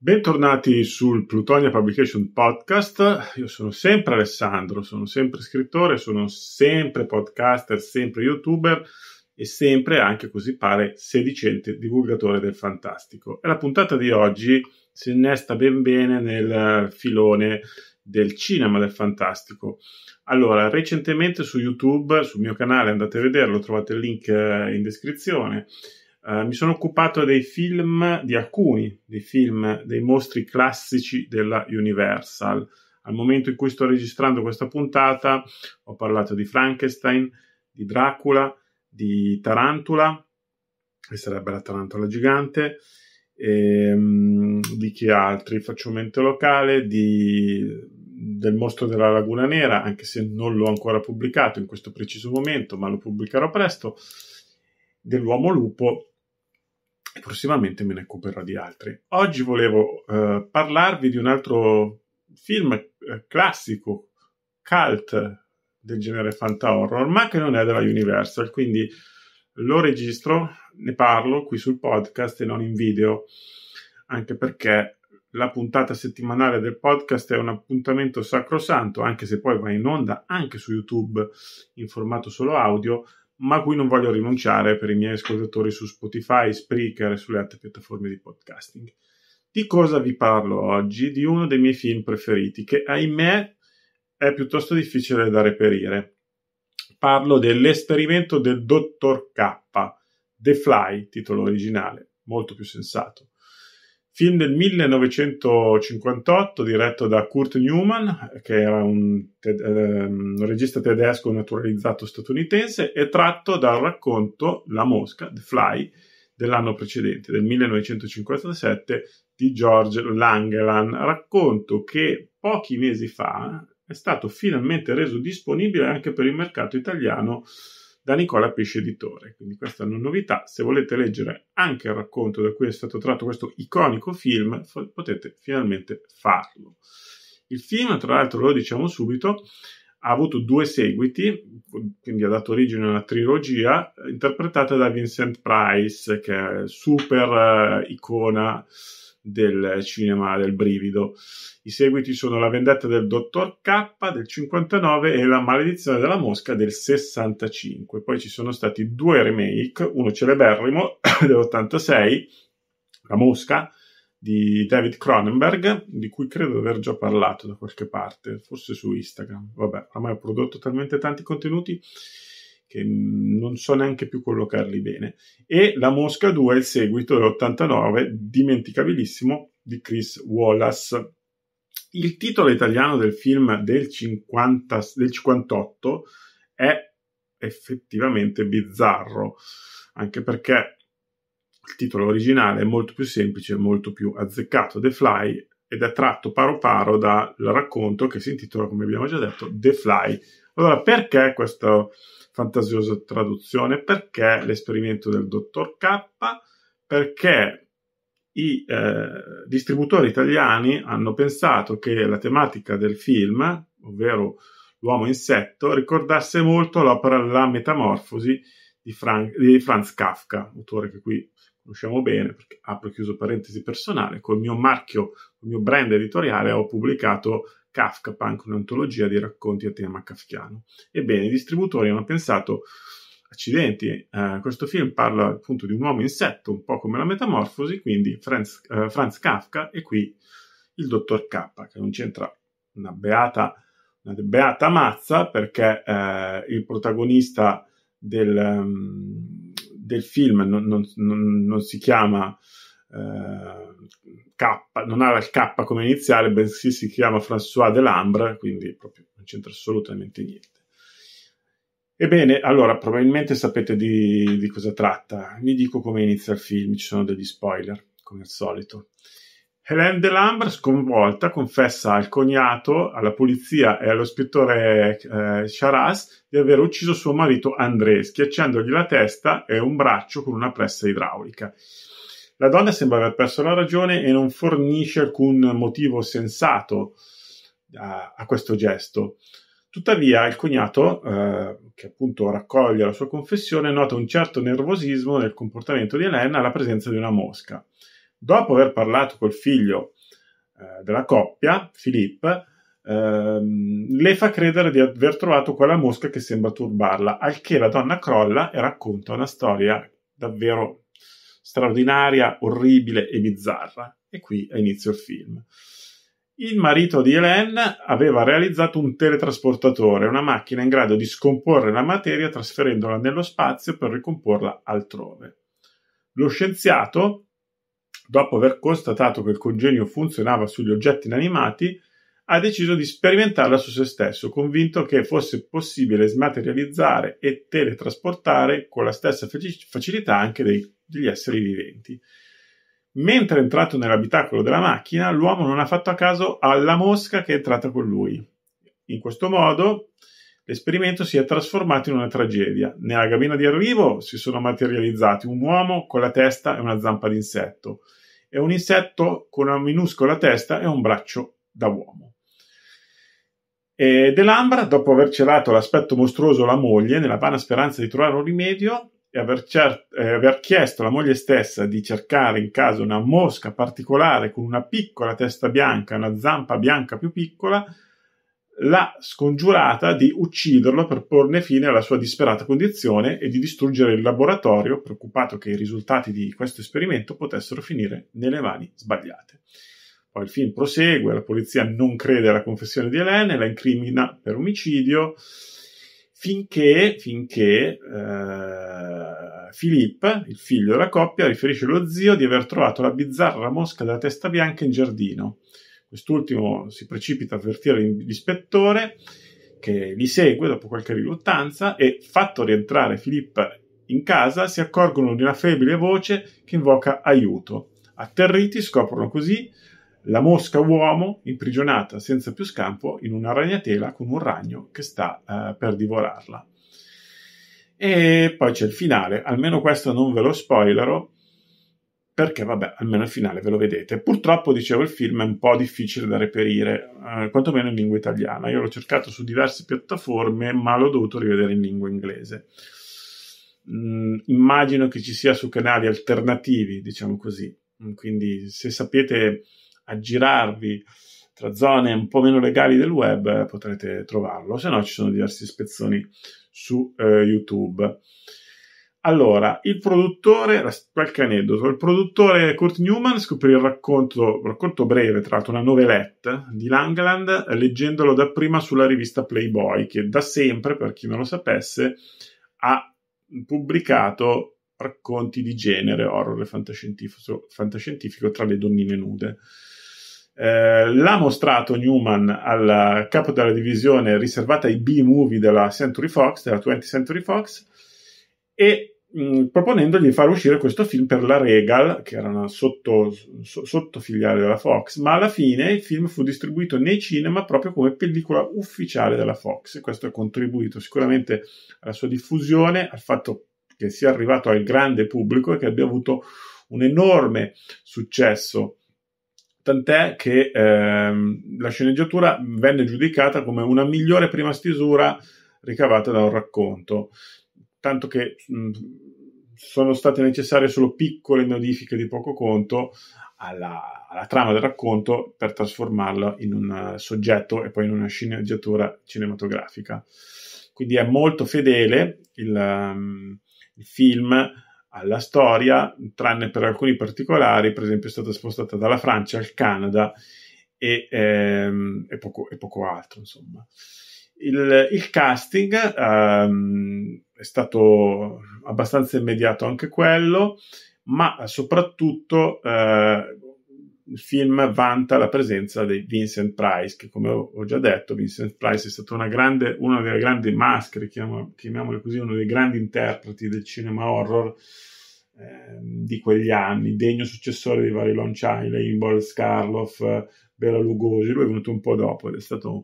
Bentornati sul Plutonia Publication Podcast, io sono sempre Alessandro, sono sempre scrittore, sono sempre podcaster, sempre youtuber e sempre, anche così pare, sedicente divulgatore del fantastico. E la puntata di oggi si innesta ben bene nel filone del cinema del fantastico. Allora, recentemente su YouTube, sul mio canale, andate a vederlo, trovate il link eh, in descrizione eh, mi sono occupato dei film, di alcuni dei film, dei mostri classici della Universal. Al momento in cui sto registrando questa puntata ho parlato di Frankenstein, di Dracula, di Tarantula, che sarebbe la Tarantula gigante, e, um, di chi altri? Faccio mente locale, di, del mostro della laguna nera, anche se non l'ho ancora pubblicato in questo preciso momento, ma lo pubblicherò presto, dell'uomo lupo e prossimamente me ne occuperò di altri. Oggi volevo eh, parlarvi di un altro film eh, classico, cult del genere fanta horror, ma che non è della Universal, quindi lo registro, ne parlo qui sul podcast e non in video, anche perché la puntata settimanale del podcast è un appuntamento sacrosanto, anche se poi va in onda anche su YouTube in formato solo audio, ma a cui non voglio rinunciare per i miei ascoltatori su Spotify, Spreaker e sulle altre piattaforme di podcasting. Di cosa vi parlo oggi? Di uno dei miei film preferiti, che ahimè è piuttosto difficile da reperire. Parlo dell'esperimento del Dottor K, The Fly, titolo originale, molto più sensato. Film del 1958 diretto da Kurt Newman, che era un, te- ehm, un, regista tedesco naturalizzato statunitense, e tratto dal racconto La mosca, The Fly, dell'anno precedente, del 1957, di George Langelan, racconto che pochi mesi fa è stato finalmente reso disponibile anche per il mercato italiano da Nicola Pesce Editore. Quindi questa è una novità, se volete leggere anche il racconto da cui è stato tratto questo iconico film, f- potete finalmente farlo. Il film, tra l'altro, lo diciamo subito, ha avuto due seguiti, quindi ha dato origine a una trilogia eh, interpretata da Vincent Price, che è super uh, icona del cinema del brivido. I seguiti sono La vendetta del dottor K del 59 e La maledizione della mosca del 65. Poi ci sono stati due remake, uno celeberrimo dell'86, La mosca di David Cronenberg, di cui credo di aver già parlato da qualche parte, forse su Instagram. Vabbè, ormai ho prodotto talmente tanti contenuti che non so neanche più collocarli bene. E La Mosca 2 è il seguito dell'89, dimenticabilissimo, di Chris Wallace. Il titolo italiano del film del, 50, del 58 è effettivamente bizzarro, anche perché il titolo originale è molto più semplice, molto più azzeccato. The Fly ed è tratto paro paro dal racconto che si intitola, come abbiamo già detto, The Fly allora, perché questa fantasiosa traduzione? Perché l'esperimento del dottor K? Perché i eh, distributori italiani hanno pensato che la tematica del film, ovvero l'uomo insetto, ricordasse molto l'opera La Metamorfosi di, Frank, di Franz Kafka, autore che qui conosciamo bene, perché apro e chiuso parentesi personale, col mio marchio, col mio brand editoriale ho pubblicato Kafka Punk, un'antologia di racconti a tema kafkiano. Ebbene, i distributori hanno pensato, accidenti, eh, questo film parla appunto di un uomo insetto, un po' come la metamorfosi, quindi Franz, eh, Franz Kafka e qui il dottor K, che non c'entra una beata, una beata mazza, perché eh, il protagonista del... Um, del film non, non, non, si chiama eh, K, non ha il K come iniziale, bensì si chiama François Delambre, quindi proprio non c'entra assolutamente niente. Ebbene, allora, probabilmente sapete di, di cosa tratta. Vi dico come inizia il film, ci sono degli spoiler, come al solito. Hélène Delambre, sconvolta, confessa al cognato, alla polizia e allo scrittore eh, Charras di aver ucciso suo marito André, schiacciandogli la testa e un braccio con una pressa idraulica. La donna sembra aver perso la ragione e non fornisce alcun motivo sensato a, eh, a questo gesto. Tuttavia il cognato, eh, che appunto raccoglie la sua confessione, nota un certo nervosismo nel comportamento di Elena alla presenza di una mosca. Dopo aver parlato col figlio eh, della coppia, Philippe, ehm, le fa credere di aver trovato quella mosca che sembra turbarla, al che la donna crolla e racconta una storia davvero straordinaria, orribile e bizzarra. E qui è inizio il film. Il marito di Hélène aveva realizzato un teletrasportatore, una macchina in grado di scomporre la materia trasferendola nello spazio per ricomporla altrove. Lo scienziato dopo aver constatato che il congegno funzionava sugli oggetti inanimati, ha deciso di sperimentarla su se stesso, convinto che fosse possibile smaterializzare e teletrasportare con la stessa facilità anche dei, degli esseri viventi. Mentre è entrato nell'abitacolo della macchina, l'uomo non ha fatto a caso alla mosca che è entrata con lui. In questo modo, L'esperimento si è trasformato in una tragedia. Nella cabina di arrivo si sono materializzati un uomo con la testa e una zampa d'insetto e un insetto con una minuscola testa e un braccio da uomo. E Delambra, dopo aver celato l'aspetto mostruoso alla moglie, nella vana speranza di trovare un rimedio, e aver, cer- eh, aver, chiesto alla moglie stessa di cercare in casa una mosca particolare con una piccola testa bianca e una zampa bianca più piccola, l'ha scongiurata di ucciderlo per porne fine alla sua disperata condizione e di distruggere il laboratorio, preoccupato che i risultati di questo esperimento potessero finire nelle mani sbagliate. Poi il film prosegue, la polizia non crede alla confessione di Helen e la incrimina per omicidio, finché, finché eh, Philippe, il figlio della coppia, riferisce allo zio di aver trovato la bizzarra mosca della testa bianca in giardino Quest'ultimo si precipita a avvertire l'ispettore che li segue dopo qualche riluttanza e, fatto rientrare Filippa in casa, si accorgono di una flebile voce che invoca aiuto. Atterriti scoprono così la mosca uomo imprigionata senza più scampo in una ragnatela con un ragno che sta eh, per divorarla. E poi c'è il finale, almeno questo non ve lo spoilerò, perché vabbè, almeno il finale ve lo vedete. Purtroppo, dicevo, il film è un po' difficile da reperire, eh, quantomeno in lingua italiana. Io l'ho cercato su diverse piattaforme, ma l'ho dovuto rivedere in lingua inglese. Mm, immagino che ci sia su canali alternativi, diciamo così. Mm, quindi, se sapete aggirarvi tra zone un po' meno legali del web, potrete trovarlo, se no ci sono diversi spezzoni su eh, YouTube. Allora, il produttore, qualche aneddoto, il produttore Kurt Newman scoprì il racconto, racconto breve, tra l'altro una novelette di Langland, leggendolo dapprima sulla rivista Playboy, che da sempre, per chi non lo sapesse, ha pubblicato racconti di genere, horror e fantascientifico, fantascientifico tra le donnine nude. Eh, l'ha mostrato Newman al capo della divisione riservata ai B-movie della Century Fox, della 20th Century Fox, e mm, proponendogli di far uscire questo film per la Regal, che era una sotto, so, sottofiliale della Fox, ma alla fine il film fu distribuito nei cinema proprio come pellicola ufficiale della Fox e questo ha contribuito sicuramente alla sua diffusione, al fatto che sia arrivato al grande pubblico e che abbia avuto un enorme successo tant'è che ehm, la sceneggiatura venne giudicata come una migliore prima stesura ricavata da un racconto tanto che mh, mm, sono state necessarie solo piccole modifiche di poco conto alla, alla, trama del racconto per trasformarla in un eh, soggetto e poi in una sceneggiatura cinematografica. Quindi è molto fedele il, um, il film alla storia, tranne per alcuni particolari, per esempio è stata spostata dalla Francia al Canada e, ehm, e, poco, e poco altro, insomma. Il, il casting ehm, è stato abbastanza immediato anche quello, ma soprattutto eh, il film vanta la presenza di Vincent Price, che come ho già detto, Vincent Price è stato una grande, una delle grandi maschere, chiamiamole così, uno dei grandi interpreti del cinema horror ehm, di quegli anni, degno successore di vari Lon Chaney, Inbol, Scarloff, Bela Lugosi, lui è venuto un po' dopo ed è stato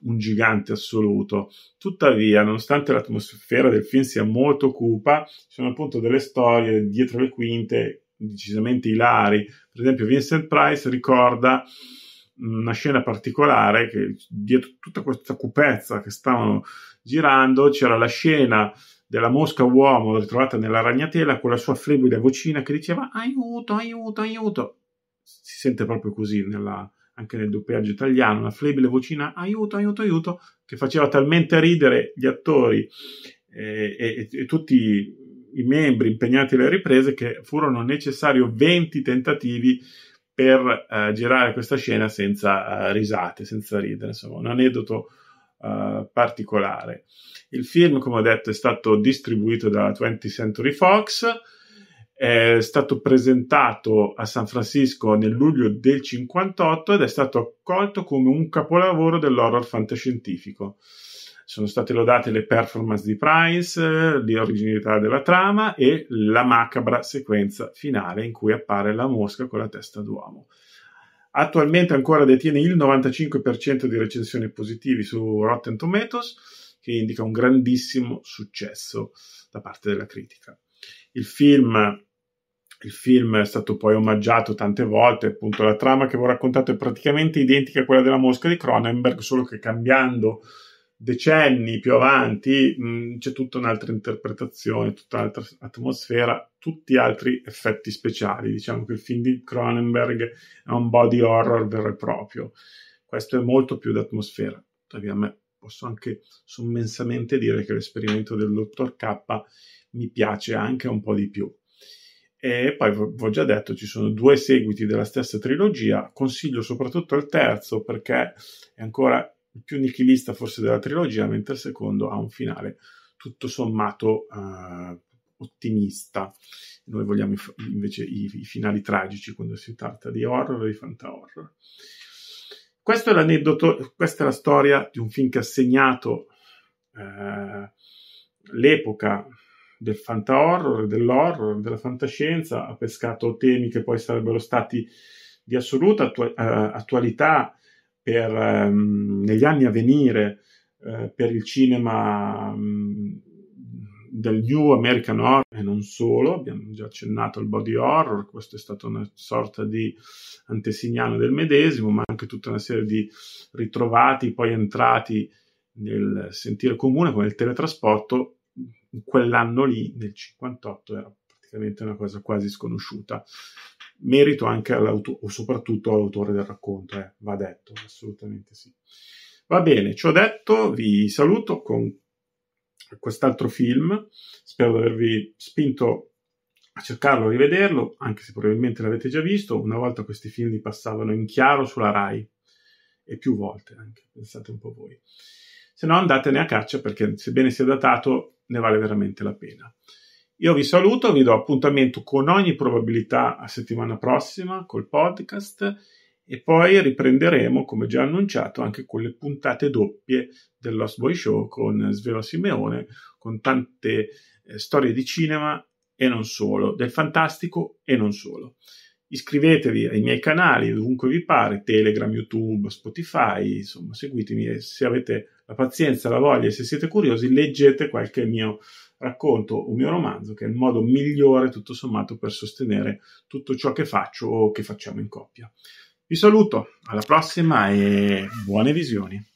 un gigante assoluto. Tuttavia, nonostante l'atmosfera del film sia molto cupa, ci sono appunto delle storie dietro le quinte decisamente ilari. Per esempio, Vincent Price ricorda mm, una scena particolare che dietro tutta questa cupezza che stavano girando c'era la scena della mosca uomo ritrovata nella ragnatela con la sua flebile vocina che diceva aiuto, aiuto, aiuto. Si sente proprio così nella, anche nel doppiaggio italiano, una flebile vocina aiuto, aiuto, aiuto, che faceva talmente ridere gli attori e, eh, e, e tutti i membri impegnati alle riprese che furono necessari 20 tentativi per eh, girare questa scena senza eh, risate, senza ridere, insomma, un aneddoto eh, particolare. Il film, come ho detto, è stato distribuito dalla 20th Century Fox è stato presentato a San Francisco nel luglio del 58 ed è stato accolto come un capolavoro dell'horror fantascientifico. Sono state lodate le performance di Price, l'originalità della trama e la macabra sequenza finale in cui appare la mosca con la testa d'uomo. Attualmente ancora detiene il 95% di recensioni positivi su Rotten Tomatoes, che indica un grandissimo successo da parte della critica. Il film il film è stato poi omaggiato tante volte, appunto la trama che vi ho raccontato è praticamente identica a quella della mosca di Cronenberg, solo che cambiando decenni più avanti mh, mm, c'è tutta un'altra interpretazione, tutta un'altra atmosfera, tutti altri effetti speciali. Diciamo che il film di Cronenberg è un body horror vero e proprio. Questo è molto più d'atmosfera. Tuttavia, a me posso anche sommensamente dire che l'esperimento del dottor K mi piace anche un po' di più. E poi vi ho già detto, ci sono due seguiti della stessa trilogia, consiglio soprattutto il terzo perché è ancora più nichilista forse della trilogia, mentre il secondo ha un finale tutto sommato eh, ottimista. Noi vogliamo i, invece i, i, finali tragici quando si tratta di horror e di fantahorror. Questo è l'aneddoto, questa è la storia di un film che ha segnato eh, l'epoca del fanta-horror, dell'horror, della fantascienza, ha pescato temi che poi sarebbero stati di assoluta attu- eh, attualità per, um, negli anni a venire uh, per il cinema um, del New American Horror e non solo, abbiamo già accennato al body horror, questo è stato una sorta di antesignano del medesimo, ma anche tutta una serie di ritrovati poi entrati nel sentire comune come il teletrasporto in quell'anno lì, nel 58, era praticamente una cosa quasi sconosciuta. Merito anche o soprattutto all'autore del racconto, eh, va detto, assolutamente sì. Va bene, ciò detto, vi saluto con quest'altro film. Spero di avervi spinto a cercarlo, a rivederlo, anche se probabilmente l'avete già visto. Una volta questi film li passavano in chiaro sulla Rai e più volte anche, pensate un po' voi se no andatene a caccia perché sebbene sia datato ne vale veramente la pena. Io vi saluto, vi do appuntamento con ogni probabilità a settimana prossima col podcast e poi riprenderemo, come già annunciato, anche con le puntate doppie del Lost Boy Show con Svelo Simeone, con tante eh, storie di cinema e non solo, del fantastico e non solo. Iscrivetevi ai miei canali ovunque vi pare, Telegram, YouTube, Spotify, insomma seguitemi e se avete la pazienza, la voglia e se siete curiosi leggete qualche mio racconto o mio romanzo che è il modo migliore tutto sommato per sostenere tutto ciò che faccio o che facciamo in coppia. Vi saluto, alla prossima e buone visioni.